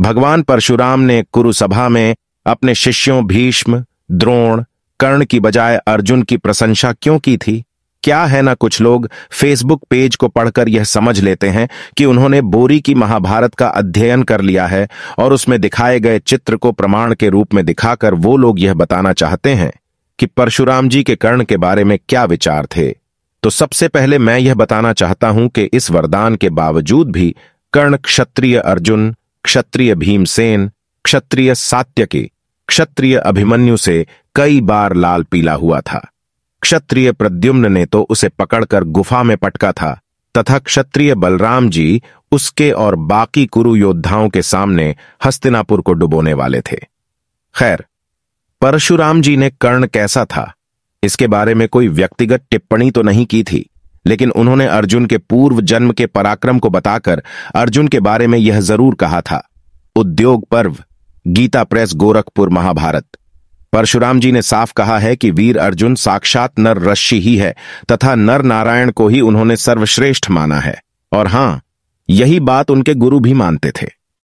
भगवान परशुराम ने कुरुसभा में अपने शिष्यों भीष्म द्रोण कर्ण की बजाय अर्जुन की प्रशंसा क्यों की थी क्या है ना कुछ लोग फेसबुक पेज को पढ़कर यह समझ लेते हैं कि उन्होंने बोरी की महाभारत का अध्ययन कर लिया है और उसमें दिखाए गए चित्र को प्रमाण के रूप में दिखाकर वो लोग यह बताना चाहते हैं कि परशुराम जी के कर्ण के बारे में क्या विचार थे तो सबसे पहले मैं यह बताना चाहता हूं कि इस वरदान के बावजूद भी कर्ण क्षत्रिय अर्जुन क्षत्रिय भीमसेन क्षत्रिय सात्यकी क्षत्रिय अभिमन्यु से कई बार लाल पीला हुआ था क्षत्रिय प्रद्युम्न ने तो उसे पकड़कर गुफा में पटका था तथा क्षत्रिय बलराम जी उसके और बाकी कुरु योद्धाओं के सामने हस्तिनापुर को डुबोने वाले थे खैर परशुराम जी ने कर्ण कैसा था इसके बारे में कोई व्यक्तिगत टिप्पणी तो नहीं की थी लेकिन उन्होंने अर्जुन के पूर्व जन्म के पराक्रम को बताकर अर्जुन के बारे में यह जरूर कहा था उद्योग पर्व गीता प्रेस गोरखपुर महाभारत परशुराम जी ने साफ कहा है कि वीर अर्जुन साक्षात नर रशि ही है तथा नर नारायण को ही उन्होंने सर्वश्रेष्ठ माना है और हां यही बात उनके गुरु भी मानते थे